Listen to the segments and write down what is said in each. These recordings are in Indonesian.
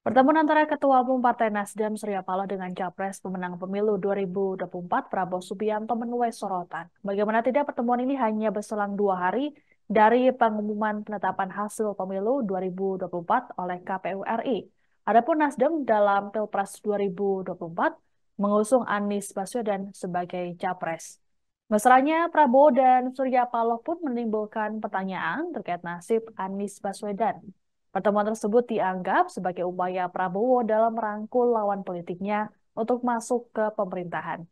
Pertemuan antara Ketua Umum Partai Nasdem Surya Paloh dengan Capres pemenang pemilu 2024 Prabowo Subianto menuai sorotan. Bagaimana tidak pertemuan ini hanya berselang dua hari dari pengumuman penetapan hasil pemilu 2024 oleh KPU RI. Adapun Nasdem dalam Pilpres 2024 mengusung Anies Baswedan sebagai Capres. Mesranya Prabowo dan Surya Paloh pun menimbulkan pertanyaan terkait nasib Anies Baswedan Pertemuan tersebut dianggap sebagai upaya Prabowo dalam merangkul lawan politiknya untuk masuk ke pemerintahan.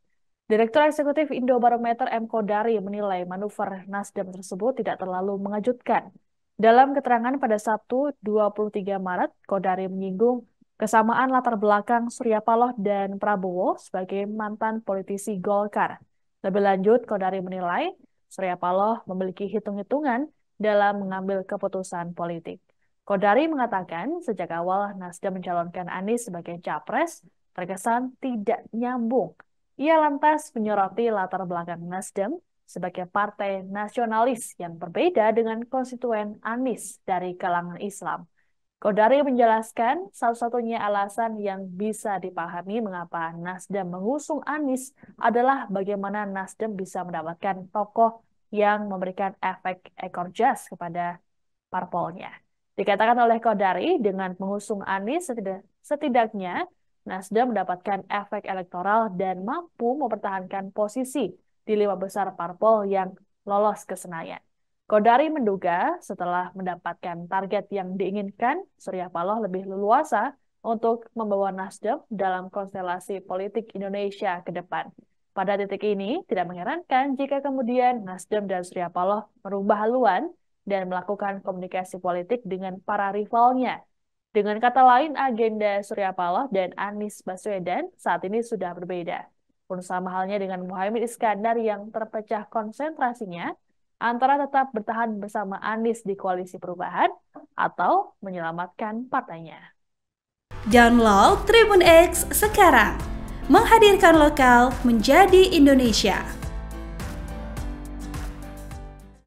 Direktur Eksekutif Indo Barometer M. Kodari menilai manuver Nasdem tersebut tidak terlalu mengejutkan. Dalam keterangan pada Sabtu 23 Maret, Kodari menyinggung kesamaan latar belakang Surya Paloh dan Prabowo sebagai mantan politisi Golkar. Lebih lanjut, Kodari menilai Surya Paloh memiliki hitung-hitungan dalam mengambil keputusan politik. Kodari mengatakan sejak awal Nasdem mencalonkan Anies sebagai capres terkesan tidak nyambung. Ia lantas menyoroti latar belakang Nasdem sebagai partai nasionalis yang berbeda dengan konstituen Anies dari kalangan Islam. Kodari menjelaskan salah satunya alasan yang bisa dipahami mengapa Nasdem mengusung Anies adalah bagaimana Nasdem bisa mendapatkan tokoh yang memberikan efek ekor jas kepada parpolnya. Dikatakan oleh Kodari, dengan mengusung Anies setidak, setidaknya Nasdem mendapatkan efek elektoral dan mampu mempertahankan posisi di lima besar parpol yang lolos ke Senayan. Kodari menduga setelah mendapatkan target yang diinginkan, Surya Paloh lebih leluasa untuk membawa Nasdem dalam konstelasi politik Indonesia ke depan. Pada titik ini, tidak mengherankan jika kemudian Nasdem dan Surya Paloh merubah haluan dan melakukan komunikasi politik dengan para rivalnya. Dengan kata lain, agenda Surya Paloh dan Anies Baswedan saat ini sudah berbeda. Pun sama halnya dengan Muhammad Iskandar yang terpecah konsentrasinya antara tetap bertahan bersama Anies di koalisi perubahan atau menyelamatkan partainya. Download Tribun X sekarang, menghadirkan lokal menjadi Indonesia.